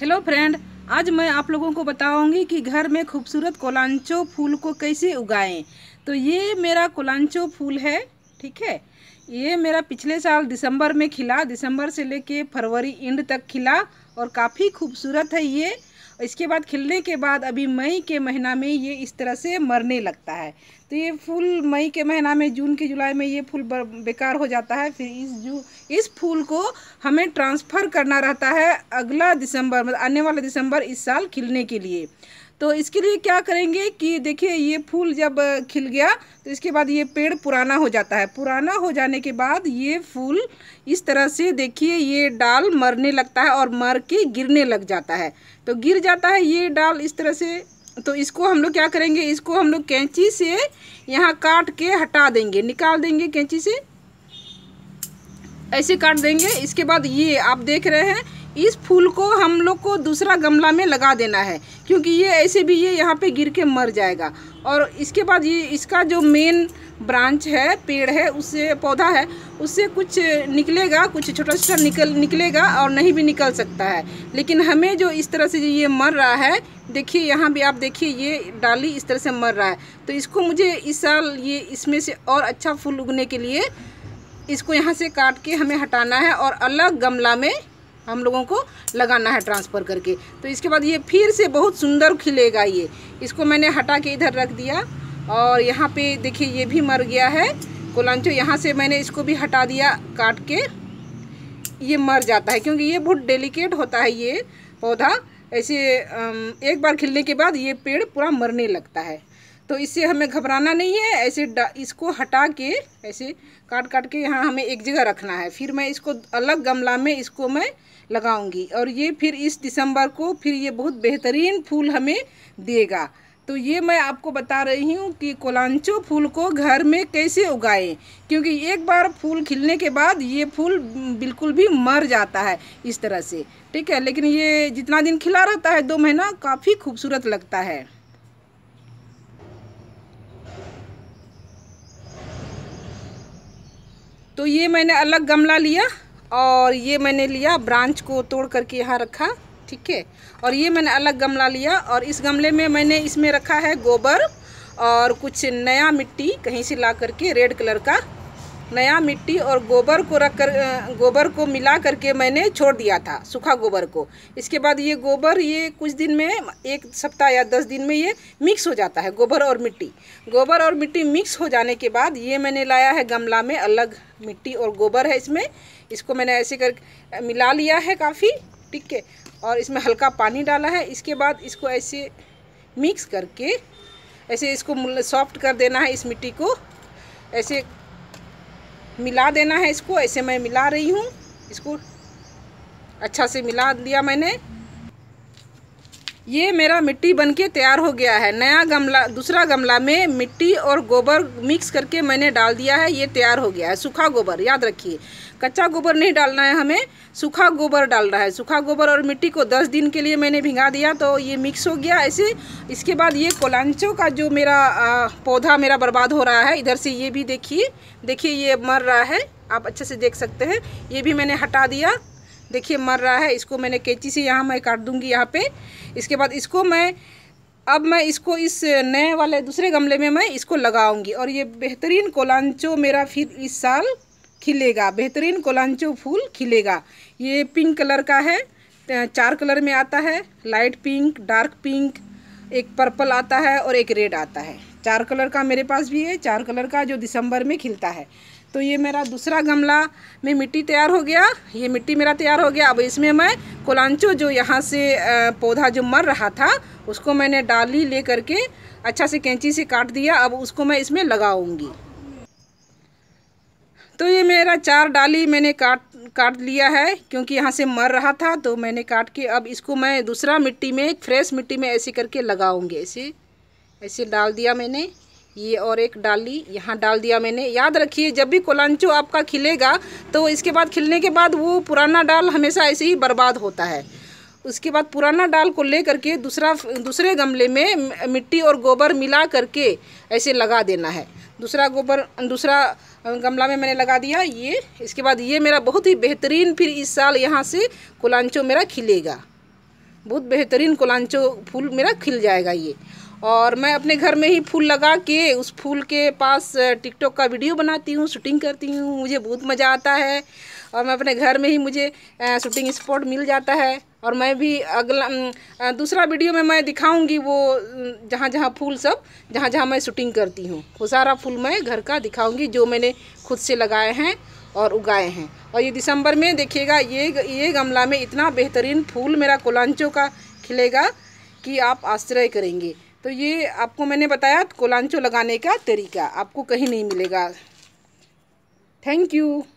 hello friend आज मैं आप लोगों को बताऊंगी कि घर में खूबसूरत कोलांचो फूल को कैसे उगाएं तो ये मेरा कोलांचो फूल है ठीक है ये मेरा पिछले साल दिसंबर में खिला दिसंबर से लेके फरवरी एंड तक खिला और काफ़ी खूबसूरत है ये इसके बाद खिलने के बाद अभी मई के महीना में ये इस तरह से मरने लगता है तो ये फूल मई के महीना में जून के जुलाई में ये फूल बेकार हो जाता है फिर इस जू इस फूल को हमें ट्रांसफ़र करना रहता है अगला दिसंबर मतलब आने वाला दिसंबर इस साल खिलने के लिए तो इसके लिए क्या करेंगे कि देखिए ये फूल जब खिल गया तो इसके बाद ये पेड़ पुराना हो जाता है पुराना हो जाने के बाद ये फूल इस तरह से देखिए ये डाल मरने लगता है और मर के गिरने लग जाता है तो गिर जाता है ये डाल इस तरह से तो इसको हम लोग क्या करेंगे इसको हम लोग कैंची से यहाँ काट के हटा देंगे निकाल देंगे कैंची से ऐसे काट देंगे इसके बाद ये आप देख रहे हैं इस फूल को हम लोग को दूसरा गमला में लगा देना है क्योंकि ये ऐसे भी ये यहाँ पे गिर के मर जाएगा और इसके बाद ये इसका जो मेन ब्रांच है पेड़ है उससे पौधा है उससे कुछ निकलेगा कुछ छोटा छोटा निकल निकलेगा और नहीं भी निकल सकता है लेकिन हमें जो इस तरह से ये मर रहा है देखिए यहाँ भी आप देखिए ये डाली इस तरह से मर रहा है तो इसको मुझे इस साल ये इसमें से और अच्छा फूल उगने के लिए इसको यहाँ से काट के हमें हटाना है और अलग गमला में हम लोगों को लगाना है ट्रांसफ़र करके तो इसके बाद ये फिर से बहुत सुंदर खिलेगा ये इसको मैंने हटा के इधर रख दिया और यहाँ पे देखिए ये भी मर गया है कोलांचो यहाँ से मैंने इसको भी हटा दिया काट के ये मर जाता है क्योंकि ये बहुत डेलिकेट होता है ये पौधा ऐसे एक बार खिलने के बाद ये पेड़ पूरा मरने लगता है तो इससे हमें घबराना नहीं है ऐसे इसको हटा के ऐसे काट काट के यहाँ हमें एक जगह रखना है फिर मैं इसको अलग गमला में इसको मैं लगाऊंगी और ये फिर इस दिसंबर को फिर ये बहुत बेहतरीन फूल हमें देगा तो ये मैं आपको बता रही हूँ कि कोलांचो फूल को घर में कैसे उगाएं क्योंकि एक बार फूल खिलने के बाद ये फूल बिल्कुल भी मर जाता है इस तरह से ठीक है लेकिन ये जितना दिन खिला रहता है दो महीना काफ़ी खूबसूरत लगता है तो ये मैंने अलग गमला लिया और ये मैंने लिया ब्रांच को तोड़ करके यहाँ रखा ठीक है और ये मैंने अलग गमला लिया और इस गमले में मैंने इसमें रखा है गोबर और कुछ नया मिट्टी कहीं से ला करके रेड कलर का नया मिट्टी और गोबर को रख कर गोबर को मिला करके मैंने छोड़ दिया था सूखा गोबर को इसके बाद ये गोबर ये कुछ दिन में एक सप्ताह या दस दिन में ये मिक्स हो जाता है गोबर और मिट्टी गोबर और मिट्टी मिक्स हो जाने के बाद ये मैंने लाया है गमला में अलग मिट्टी और गोबर है इसमें इसको मैंने ऐसे कर मिला लिया है काफ़ी ठीक है और इसमें हल्का पानी डाला है इसके बाद इसको ऐसे मिक्स करके ऐसे इसको सॉफ्ट कर देना है इस मिट्टी को ऐसे मिला देना है इसको ऐसे मैं मिला रही हूँ इसको अच्छा से मिला दिया मैंने ये मेरा मिट्टी बनके तैयार हो गया है नया गमला दूसरा गमला में मिट्टी और गोबर मिक्स करके मैंने डाल दिया है ये तैयार हो गया है सूखा गोबर याद रखिए कच्चा गोबर नहीं डालना है हमें सूखा गोबर डाल रहा है सूखा गोबर और मिट्टी को दस दिन के लिए मैंने भिंगा दिया तो ये मिक्स हो गया ऐसे इसके बाद ये कोलांचो का जो मेरा आ, पौधा मेरा बर्बाद हो रहा है इधर से ये भी देखिए देखिए ये मर रहा है आप अच्छे से देख सकते हैं ये भी मैंने हटा दिया देखिए मर रहा है इसको मैंने कैंची से यहाँ मैं काट दूँगी यहाँ पे इसके बाद इसको मैं अब मैं इसको इस नए वाले दूसरे गमले में मैं इसको लगाऊंगी और ये बेहतरीन कोलांचो मेरा फिर इस साल खिलेगा बेहतरीन कोलांचो फूल खिलेगा ये पिंक कलर का है चार कलर में आता है लाइट पिंक डार्क पिंक एक पर्पल आता है और एक रेड आता है चार कलर का मेरे पास भी है चार कलर का जो दिसंबर में खिलता है तो ये मेरा दूसरा गमला में मिट्टी तैयार हो गया ये मिट्टी मेरा तैयार हो गया अब इसमें मैं कोलांचो जो यहाँ से पौधा जो मर रहा था उसको मैंने डाली ले करके अच्छा से कैंची से काट दिया अब उसको मैं इसमें लगाऊंगी तो ये मेरा चार डाली मैंने काट काट लिया है क्योंकि यहाँ से मर रहा था तो मैंने काट के अब इसको मैं दूसरा मिट्टी में फ्रेश मिट्टी में ऐसे करके लगाऊंगी ऐसे ऐसे डाल दिया मैंने ये और एक डाली यहाँ डाल दिया मैंने याद रखिए जब भी कोलांचो आपका खिलेगा तो इसके बाद खिलने के बाद वो पुराना डाल हमेशा ऐसे ही बर्बाद होता है उसके बाद पुराना डाल को ले करके दूसरा दूसरे गमले में मिट्टी और गोबर मिला करके ऐसे लगा देना है दूसरा गोबर दूसरा गमला में मैंने लगा दिया ये इसके बाद ये मेरा बहुत ही बेहतरीन फिर इस साल यहाँ से कोलांचो मेरा खिलेगा बहुत बेहतरीन कोलांचो फूल मेरा खिल जाएगा ये और मैं अपने घर में ही फूल लगा के उस फूल के पास टिकटॉक का वीडियो बनाती हूँ शूटिंग करती हूँ मुझे बहुत मज़ा आता है और मैं अपने घर में ही मुझे शूटिंग स्पॉट मिल जाता है और मैं भी अगला दूसरा वीडियो में मैं दिखाऊंगी वो जहाँ जहाँ फूल सब जहाँ जहाँ मैं शूटिंग करती हूँ वो सारा फूल मैं घर का दिखाऊंगी जो मैंने खुद से लगाए हैं और उगाए हैं और ये दिसंबर में देखिएगा ये ये गमला में इतना बेहतरीन फूल मेरा कोलांचो का खिलेगा कि आप आश्चर्य करेंगे तो ये आपको मैंने बताया कोलांचो लगाने का तरीका आपको कहीं नहीं मिलेगा थैंक यू